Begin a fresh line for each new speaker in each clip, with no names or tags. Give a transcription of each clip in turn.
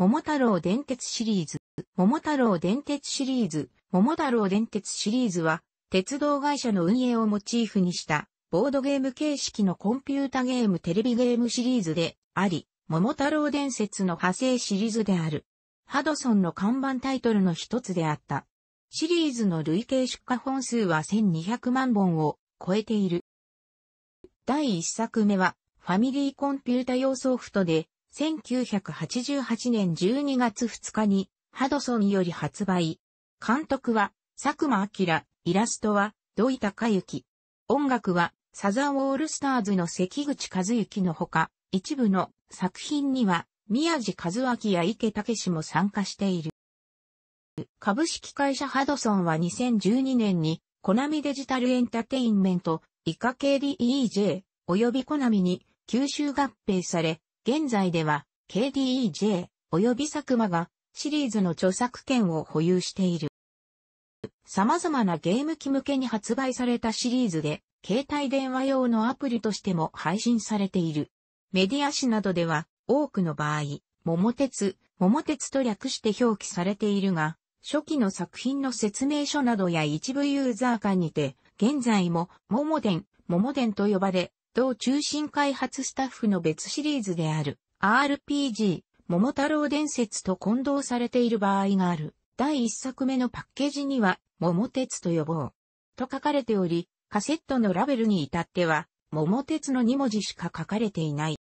桃太郎電鉄シリーズ、桃太郎電鉄シリーズ、桃太郎電鉄シリーズは、鉄道会社の運営をモチーフにした、ボードゲーム形式のコンピュータゲームテレビゲームシリーズであり、桃太郎伝説の派生シリーズである。ハドソンの看板タイトルの一つであった。シリーズの累計出荷本数は1200万本を超えている。第一作目は、ファミリーコンピュータ用ソフトで、1988年12月2日にハドソンより発売。監督は佐久間明、イラストは土井隆之。音楽はサザンオールスターズの関口和幸のほか、一部の作品には宮地和明や池武も参加している。株式会社ハドソンは2012年にコナミデジタルエンタテインメント、イカ KDEJ、及びコナミに吸収合併され、現在では KDEJ 及び佐久間がシリーズの著作権を保有している。様々なゲーム機向けに発売されたシリーズで、携帯電話用のアプリとしても配信されている。メディア誌などでは、多くの場合、桃鉄、桃鉄と略して表記されているが、初期の作品の説明書などや一部ユーザー間にて、現在も、桃電、桃電と呼ばれ、同中心開発スタッフの別シリーズである RPG 桃太郎伝説と混同されている場合がある。第一作目のパッケージには桃鉄と呼ぼう。と書かれており、カセットのラベルに至っては桃鉄の2文字しか書かれていない。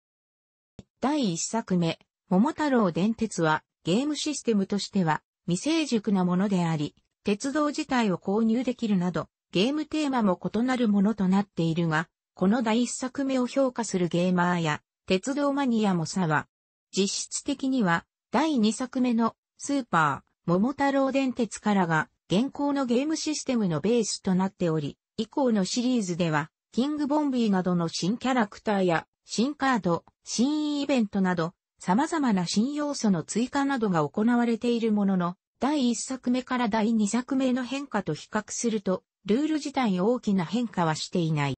第一作目、桃太郎電鉄はゲームシステムとしては未成熟なものであり、鉄道自体を購入できるなど、ゲームテーマも異なるものとなっているが、この第一作目を評価するゲーマーや、鉄道マニアも差は、実質的には、第二作目の、スーパー、桃太郎電鉄からが、現行のゲームシステムのベースとなっており、以降のシリーズでは、キングボンビーなどの新キャラクターや、新カード、新イベントなど、様々な新要素の追加などが行われているものの、第1作目から第2作目の変化と比較すると、ルール自体大きな変化はしていない。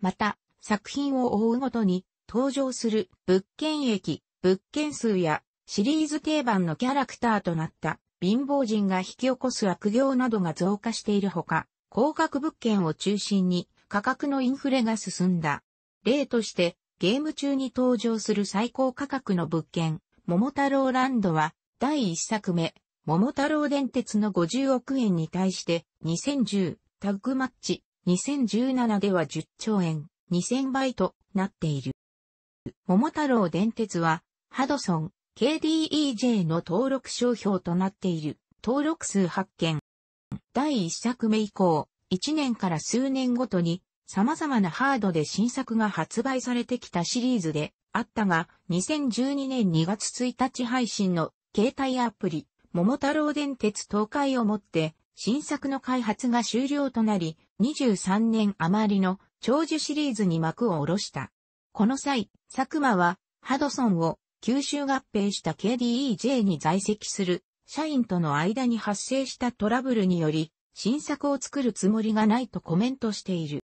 また、作品を追うごとに登場する物件駅、物件数やシリーズ定番のキャラクターとなった貧乏人が引き起こす悪行などが増加しているほか、高額物件を中心に価格のインフレが進んだ。例として、ゲーム中に登場する最高価格の物件、桃太郎ランドは、第1作目、桃太郎電鉄の50億円に対して、2010、タッグマッチ、2017では10兆円、2000倍となっている。桃太郎電鉄は、ハドソン、KDEJ の登録商標となっている。登録数発見。第1作目以降、1年から数年ごとに様々なハードで新作が発売されてきたシリーズであったが、2012年2月1日配信の携帯アプリ、桃太郎電鉄東海をもって新作の開発が終了となり、23年余りの長寿シリーズに幕を下ろした。この際、佐久間は、ハドソンを吸収合併した KDEJ に在籍する社員との間に発生したトラブルにより、新作を作るつもりがないとコメントしている。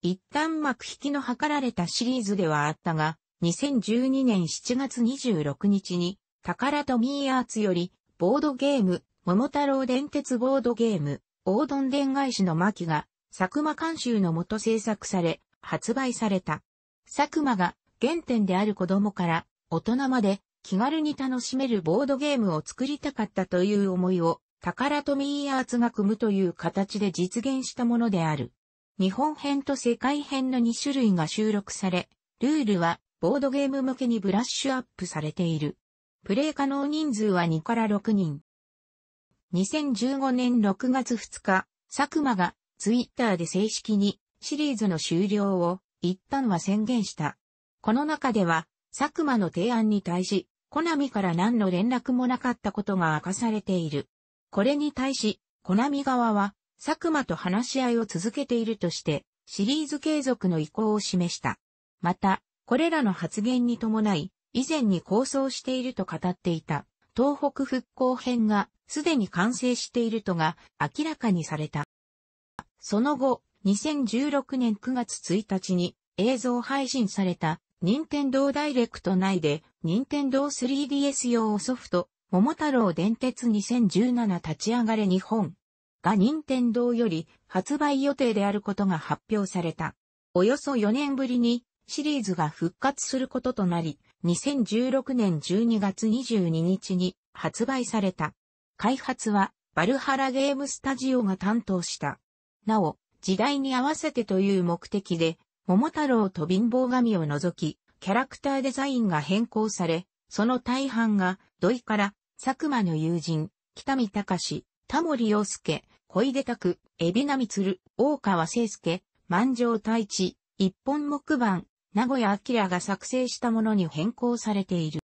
一旦幕引きの図られたシリーズではあったが、2012年7月26日に、宝とミーアーツより、ボードゲーム、桃太郎電鉄ボードゲーム、大金伝外史の巻が、佐久間監修のもと制作され、発売された。佐久間が原点である子供から大人まで気軽に楽しめるボードゲームを作りたかったという思いを、宝トミーアーツが組むという形で実現したものである。日本編と世界編の2種類が収録され、ルールはボードゲーム向けにブラッシュアップされている。プレイ可能人数は2から6人。2015年6月2日、佐久間がツイッターで正式にシリーズの終了を一旦は宣言した。この中では、佐久間の提案に対し、コナミから何の連絡もなかったことが明かされている。これに対し、コナミ側は、佐久間と話し合いを続けているとして、シリーズ継続の意向を示した。また、これらの発言に伴い、以前に構想していると語っていた、東北復興編がすでに完成しているとが明らかにされた。その後、2016年9月1日に映像配信された任天堂ダイレクト内で任天堂 3DS 用ソフト桃太郎電鉄2017立ち上がれ日本が任天堂より発売予定であることが発表された。およそ4年ぶりにシリーズが復活することとなり、2016年12月22日に発売された。開発はバルハラゲームスタジオが担当した。なお、時代に合わせてという目的で、桃太郎と貧乏神を除き、キャラクターデザインが変更され、その大半が土井から佐久間の友人、北見隆、田森洋介、小出拓、海老名光、大川誠介、万丈太一、一本木版、名古屋明が作成したものに変更されている。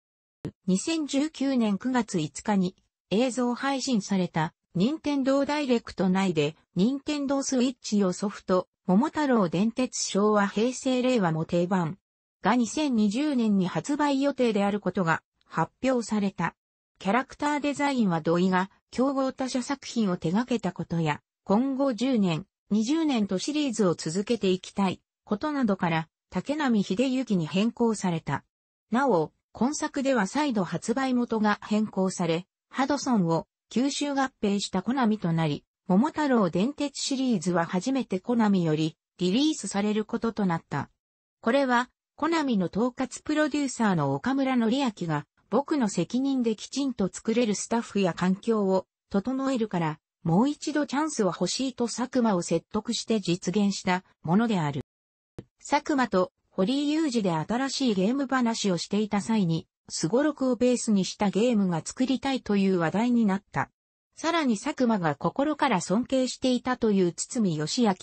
2019年9月5日に映像配信された、任天堂ダイレクト内で、任天堂スイッチ用ソフト、桃太郎電鉄昭和平成令和も定番。が2020年に発売予定であることが発表された。キャラクターデザインは土井が競合他社作品を手掛けたことや、今後10年、20年とシリーズを続けていきたいことなどから竹並秀幸に変更された。なお、今作では再度発売元が変更され、ハドソンを吸収合併したコナミとなり、桃太郎電鉄シリーズは初めてコナミよりリリースされることとなった。これは、コナミの統括プロデューサーの岡村則明が、僕の責任できちんと作れるスタッフや環境を整えるから、もう一度チャンスは欲しいと佐久間を説得して実現したものである。佐久間と堀井雄二で新しいゲーム話をしていた際に、スゴロクをベースにしたゲームが作りたいという話題になった。さらに佐久間が心から尊敬していたという堤義明、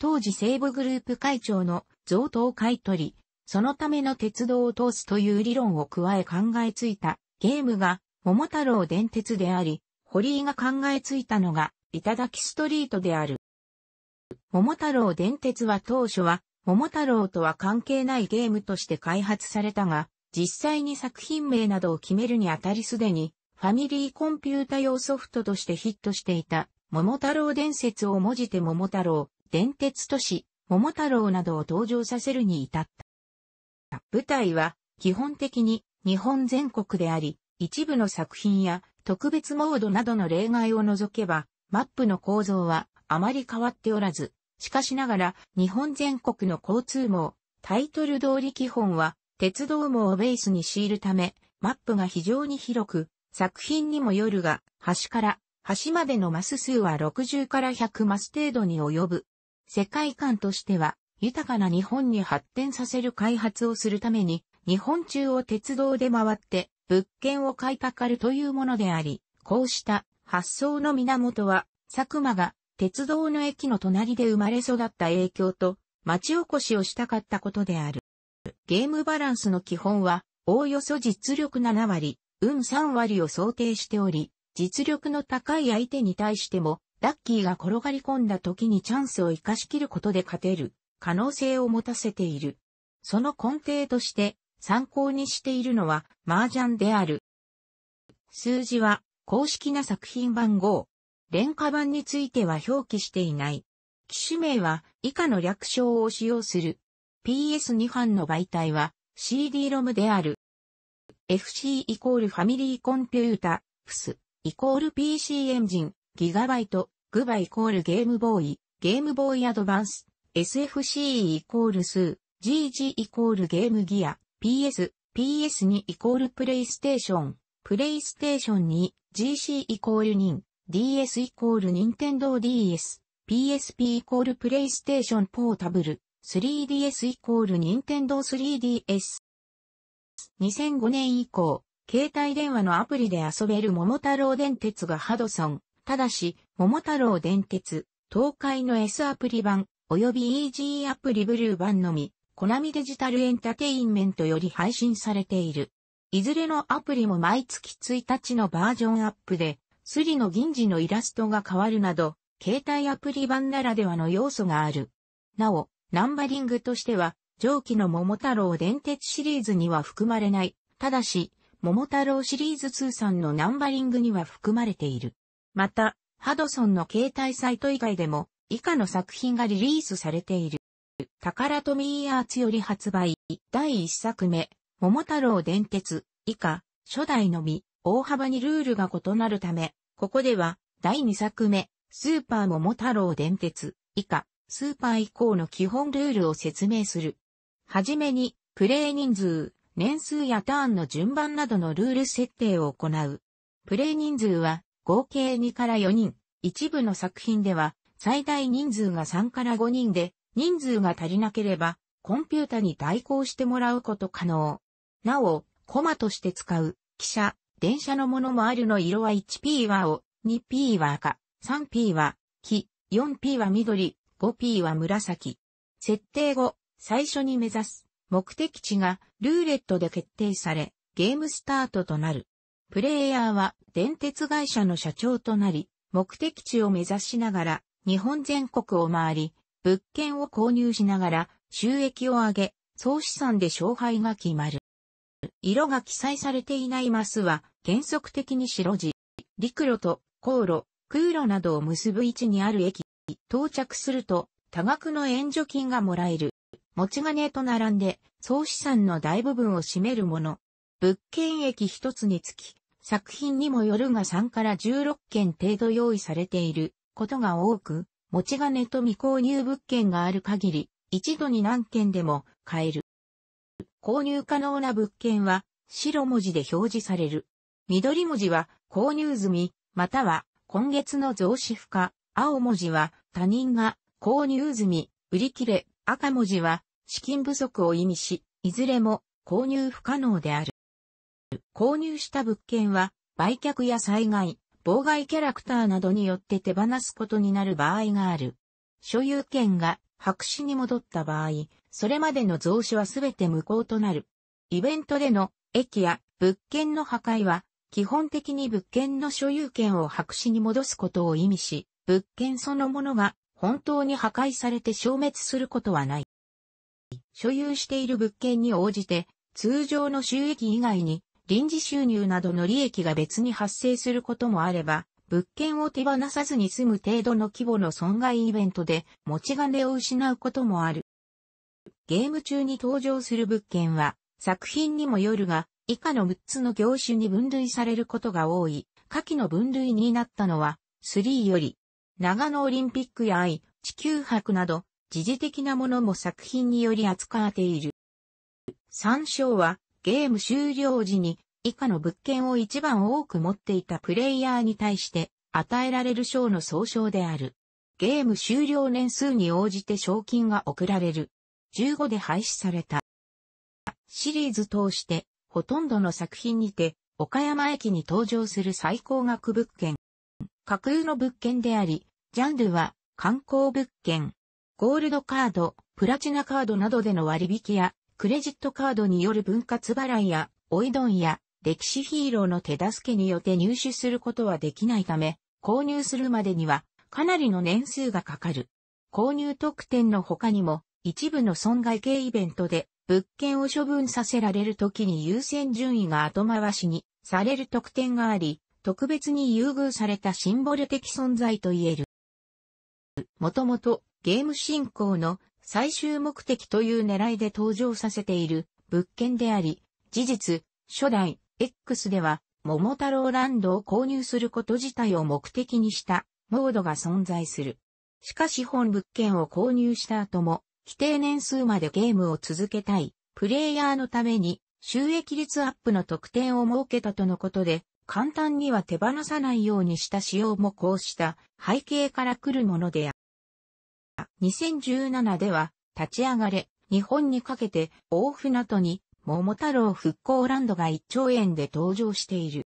当時西部グループ会長の贈答を買い取り、そのための鉄道を通すという理論を加え考えついたゲームが桃太郎電鉄であり、堀井が考えついたのが頂ストリートである。桃太郎電鉄は当初は桃太郎とは関係ないゲームとして開発されたが、実際に作品名などを決めるにあたりすでに、ファミリーコンピュータ用ソフトとしてヒットしていた、桃太郎伝説を文字て桃太郎、伝鉄都市、桃太郎などを登場させるに至った。舞台は、基本的に日本全国であり、一部の作品や特別モードなどの例外を除けば、マップの構造はあまり変わっておらず、しかしながら日本全国の交通網、タイトル通り基本は鉄道網をベースに強いるため、マップが非常に広く、作品にもよるが、端から端までのマス数は60から100マス程度に及ぶ。世界観としては、豊かな日本に発展させる開発をするために、日本中を鉄道で回って、物件を買いたかるというものであり、こうした発想の源は、佐久間が鉄道の駅の隣で生まれ育った影響と、町おこしをしたかったことである。ゲームバランスの基本は、おおよそ実力7割、運3割を想定しており、実力の高い相手に対しても、ラッキーが転がり込んだ時にチャンスを活かしきることで勝てる、可能性を持たせている。その根底として、参考にしているのは、麻雀である。数字は、公式な作品番号。廉価版については表記していない。機種名は、以下の略称を使用する。PS2 版の媒体は CD-ROM である。FC イコールファミリーコンピュータ、FS イコール PC エンジン、ギガバイト、グバイコールゲームボーイ、ゲームボーイアドバンス、SFC イコールー、GG イコールゲームギア、PS、PS2 イコールプレイステーション、プレイステーション2、GC イコール2、DS イコール Nintendo DS、PSP イコールプレイステーションポータブル、3DS イコール任天堂 3DS。2005年以降、携帯電話のアプリで遊べる桃太郎電鉄がハドソン。ただし、桃太郎電鉄、東海の S アプリ版、及び EG アプリブルー版のみ、コナミデジタルエンタテインメントより配信されている。いずれのアプリも毎月1日のバージョンアップで、スリの銀次のイラストが変わるなど、携帯アプリ版ならではの要素がある。なお、ナンバリングとしては、上記の桃太郎電鉄シリーズには含まれない。ただし、桃太郎シリーズ通算のナンバリングには含まれている。また、ハドソンの携帯サイト以外でも、以下の作品がリリースされている。宝トミーアーツより発売、第1作目、桃太郎電鉄、以下、初代のみ、大幅にルールが異なるため、ここでは、第2作目、スーパー桃太郎電鉄、以下、スーパー以降の基本ルールを説明する。はじめに、プレイ人数、年数やターンの順番などのルール設定を行う。プレイ人数は、合計2から4人。一部の作品では、最大人数が3から5人で、人数が足りなければ、コンピュータに代行してもらうこと可能。なお、コマとして使う、汽車、電車のものもあるの色は 1P は青、2P は赤、3P は木、4P は緑、5P は紫。設定後、最初に目指す目的地がルーレットで決定され、ゲームスタートとなる。プレイヤーは電鉄会社の社長となり、目的地を目指しながら日本全国を回り、物件を購入しながら収益を上げ、総資産で勝敗が決まる。色が記載されていないマスは原則的に白地、陸路と航路、空路などを結ぶ位置にある駅到着すると多額の援助金がもらえる。持ち金と並んで総資産の大部分を占めるもの。物件駅一つにつき、作品にもよるが3から16件程度用意されていることが多く、持ち金と未購入物件がある限り、一度に何件でも買える。購入可能な物件は白文字で表示される。緑文字は購入済み、または今月の増資不可、青文字は他人が購入済み、売り切れ、赤文字は資金不足を意味し、いずれも購入不可能である。購入した物件は売却や災害、妨害キャラクターなどによって手放すことになる場合がある。所有権が白紙に戻った場合、それまでの増資はすべて無効となる。イベントでの駅や物件の破壊は基本的に物件の所有権を白紙に戻すことを意味し、物件そのものが本当に破壊されて消滅することはない。所有している物件に応じて、通常の収益以外に、臨時収入などの利益が別に発生することもあれば、物件を手放さずに済む程度の規模の損害イベントで持ち金を失うこともある。ゲーム中に登場する物件は作品にもよるが以下の6つの業種に分類されることが多い。下記の分類になったのは3より長野オリンピックや愛、地球博など、時事的なものも作品により扱っている。参照は、ゲーム終了時に、以下の物件を一番多く持っていたプレイヤーに対して、与えられる賞の総称である。ゲーム終了年数に応じて賞金が贈られる。15で廃止された。シリーズ通して、ほとんどの作品にて、岡山駅に登場する最高額物件。架空の物件であり、ジャンルは、観光物件、ゴールドカード、プラチナカードなどでの割引や、クレジットカードによる分割払いや、おいどんや、歴史ヒーローの手助けによって入手することはできないため、購入するまでには、かなりの年数がかかる。購入特典の他にも、一部の損害系イベントで、物件を処分させられる時に優先順位が後回しにされる特典があり、特別に優遇されたシンボル的存在と言える。もともとゲーム進行の最終目的という狙いで登場させている物件であり、事実、初代 X では桃太郎ランドを購入すること自体を目的にしたモードが存在する。しかし本物件を購入した後も、規定年数までゲームを続けたい、プレイヤーのために収益率アップの特典を設けたとのことで、簡単には手放さないようにした仕様もこうした背景から来るものである。2017では、立ち上がれ、日本にかけて、大船渡に、桃太郎復興ランドが1兆円で登場している。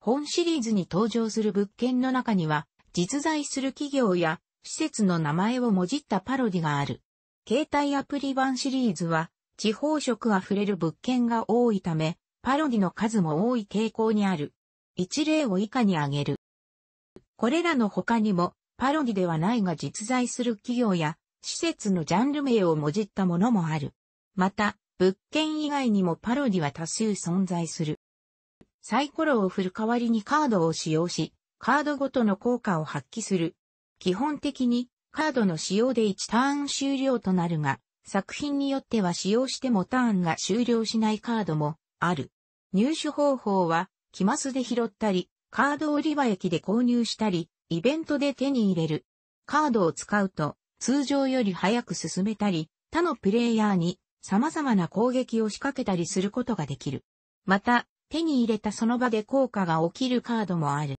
本シリーズに登場する物件の中には、実在する企業や施設の名前をもじったパロディがある。携帯アプリ版シリーズは、地方色あふれる物件が多いため、パロディの数も多い傾向にある。一例を以下に挙げる。これらの他にも、パロディではないが実在する企業や施設のジャンル名をもじったものもある。また、物件以外にもパロディは多数存在する。サイコロを振る代わりにカードを使用し、カードごとの効果を発揮する。基本的にカードの使用で1ターン終了となるが、作品によっては使用してもターンが終了しないカードもある。入手方法は、期末で拾ったり、カード売り場駅で購入したり、イベントで手に入れる。カードを使うと、通常より早く進めたり、他のプレイヤーに様々な攻撃を仕掛けたりすることができる。また、手に入れたその場で効果が起きるカードもある。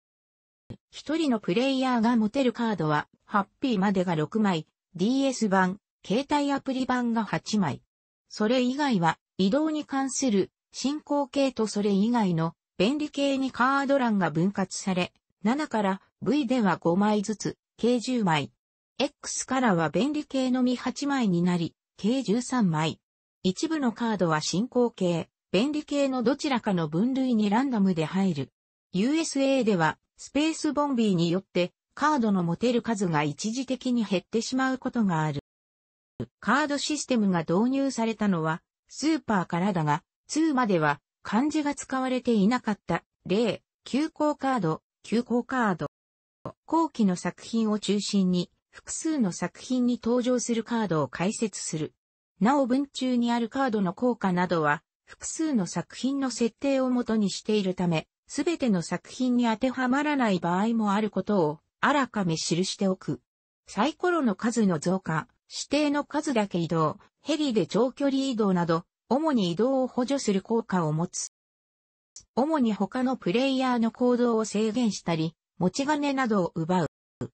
一人のプレイヤーが持てるカードは、ハッピーまでが6枚、DS 版、携帯アプリ版が8枚。それ以外は、移動に関する進行形とそれ以外の便利系にカード欄が分割され、7から V では5枚ずつ、計10枚。X からは便利系のみ8枚になり、計13枚。一部のカードは進行形、便利系のどちらかの分類にランダムで入る。USA では、スペースボンビーによって、カードの持てる数が一時的に減ってしまうことがある。カードシステムが導入されたのは、スーパーからだが、2までは漢字が使われていなかった、例、急行カード、急行カード。後期の作品を中心に、複数の作品に登場するカードを解説する。なお文中にあるカードの効果などは、複数の作品の設定をもとにしているため、すべての作品に当てはまらない場合もあることを、あらかめ記しておく。サイコロの数の増加、指定の数だけ移動、ヘリで長距離移動など、主に移動を補助する効果を持つ。主に他のプレイヤーの行動を制限したり、持ち金などを奪う。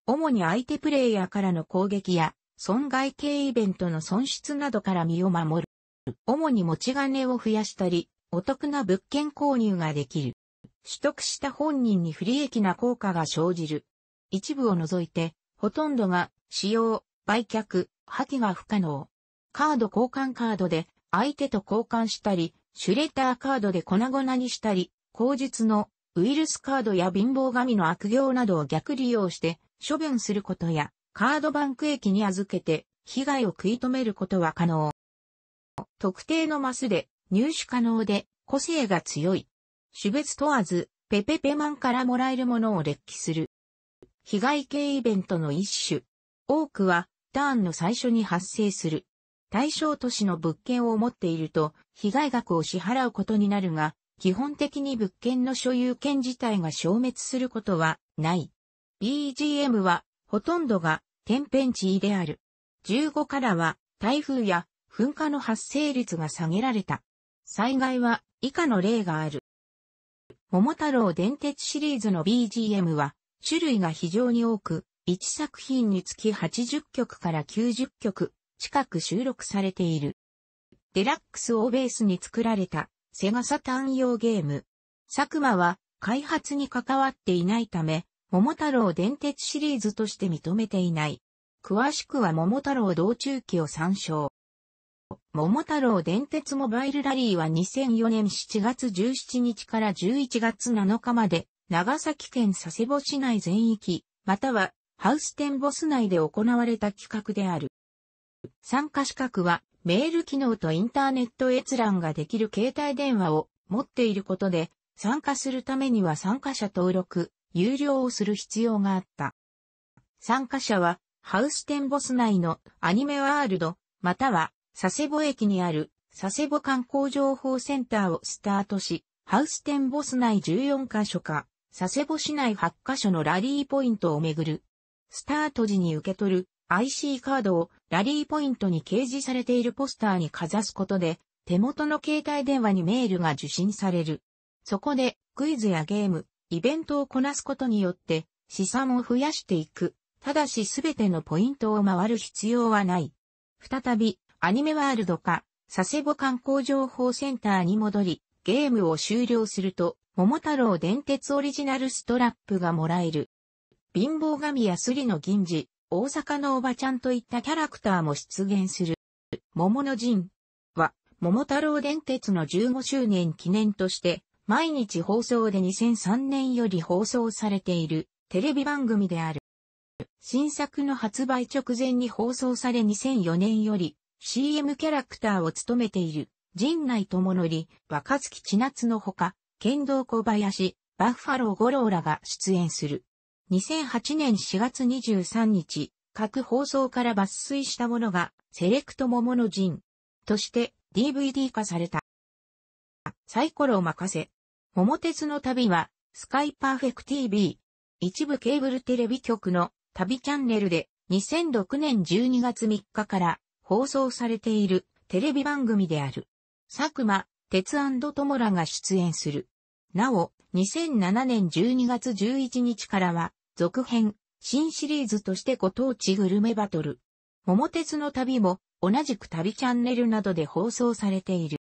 主に相手プレイヤーからの攻撃や、損害系イベントの損失などから身を守る。主に持ち金を増やしたり、お得な物件購入ができる。取得した本人に不利益な効果が生じる。一部を除いて、ほとんどが使用、売却、破棄が不可能。カード交換カードで相手と交換したり、シュレッターカードで粉々にしたり、口実のウイルスカードや貧乏紙の悪行などを逆利用して処分することや、カードバンク駅に預けて被害を食い止めることは可能。特定のマスで入手可能で個性が強い。種別問わず、ペペペマンからもらえるものを列記する。被害系イベントの一種。多くは、ターンの最初に発生する。対象都市の物件を持っていると、被害額を支払うことになるが、基本的に物件の所有権自体が消滅することはない。BGM はほとんどが天変地異である。15からは台風や噴火の発生率が下げられた。災害は以下の例がある。桃太郎電鉄シリーズの BGM は種類が非常に多く、1作品につき80曲から90曲近く収録されている。デラックスをベースに作られたセガサタン用ゲーム。佐久間は開発に関わっていないため、桃太郎電鉄シリーズとして認めていない。詳しくは桃太郎道中記を参照。桃太郎電鉄モバイルラリーは2004年7月17日から11月7日まで、長崎県佐世保市内全域、またはハウステンボス内で行われた企画である。参加資格はメール機能とインターネット閲覧ができる携帯電話を持っていることで、参加するためには参加者登録、有料をする必要があった。参加者は、ハウステンボス内のアニメワールド、または佐世保駅にある佐世保観光情報センターをスタートし、ハウステンボス内14カ所か、佐世保市内8カ所のラリーポイントをめぐる。スタート時に受け取る IC カードをラリーポイントに掲示されているポスターにかざすことで、手元の携帯電話にメールが受信される。そこで、クイズやゲーム、イベントをこなすことによって、資産を増やしていく。ただしすべてのポイントを回る必要はない。再び、アニメワールドか、佐世保観光情報センターに戻り、ゲームを終了すると、桃太郎電鉄オリジナルストラップがもらえる。貧乏神やすりの銀次、大阪のおばちゃんといったキャラクターも出現する。桃の陣は、桃太郎電鉄の15周年記念として、毎日放送で2003年より放送されているテレビ番組である。新作の発売直前に放送され2004年より CM キャラクターを務めている陣内智則、若月千夏のほか、剣道小林、バッファロー五郎らが出演する。2008年4月23日、各放送から抜粋したものが、セレクト桃の陣として DVD 化された。サイコロを任せ。桃鉄の旅は、スカイパーフェクト TV、一部ケーブルテレビ局の旅チャンネルで、2006年12月3日から放送されているテレビ番組である。佐久間、鉄友らが出演する。なお、2007年12月11日からは、続編、新シリーズとしてご当地グルメバトル。桃鉄の旅も同じく旅チャンネルなどで放送されている。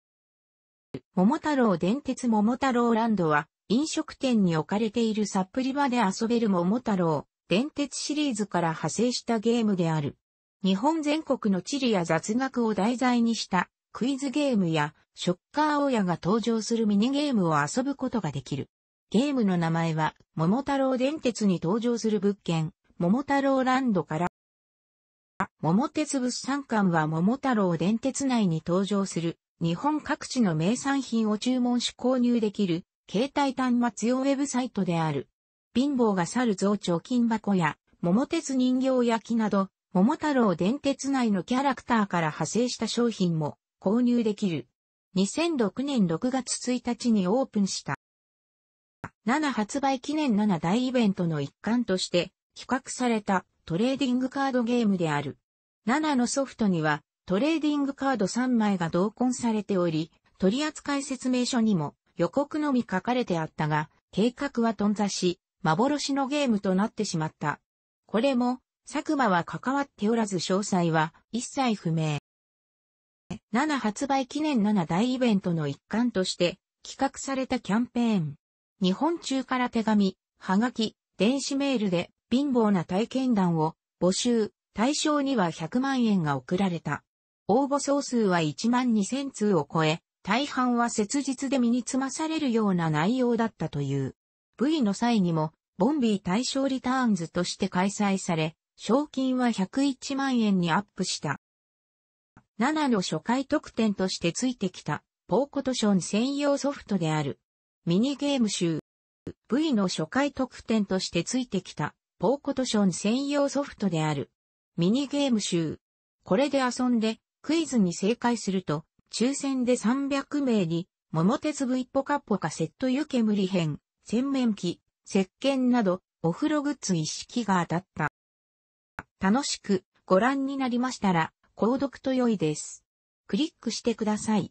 桃太郎電鉄桃太郎ランドは飲食店に置かれているサプリ場で遊べる桃太郎電鉄シリーズから派生したゲームである。日本全国の地理や雑学を題材にしたクイズゲームやショッカー親が登場するミニゲームを遊ぶことができる。ゲームの名前は、桃太郎電鉄に登場する物件、桃太郎ランドから、桃鉄物産館は桃太郎電鉄内に登場する、日本各地の名産品を注文し購入できる、携帯端末用ウェブサイトである。貧乏が去る増長金箱や、桃鉄人形焼きなど、桃太郎電鉄内のキャラクターから派生した商品も購入できる。2006年6月1日にオープンした。7発売記念7大イベントの一環として企画されたトレーディングカードゲームである。7のソフトにはトレーディングカード3枚が同梱されており、取扱説明書にも予告のみ書かれてあったが、計画は頓挫し、幻のゲームとなってしまった。これも、佐久間は関わっておらず詳細は一切不明。7発売記念7大イベントの一環として企画されたキャンペーン、日本中から手紙、はがき、電子メールで貧乏な体験談を募集、対象には100万円が送られた。応募総数は1万2000通を超え、大半は切実で身につまされるような内容だったという。V の際にも、ボンビー対象リターンズとして開催され、賞金は101万円にアップした。7の初回特典としてついてきた、ポーコトション専用ソフトである。ミニゲーム集 V の初回特典としてついてきたポーコトション専用ソフトであるミニゲーム集これで遊んでクイズに正解すると抽選で300名に桃鉄 V ポカポカセット湯煙編洗面器石鹸などお風呂グッズ一式が当たった。楽しくご覧になりましたら、購読と良いです。クリックしてください。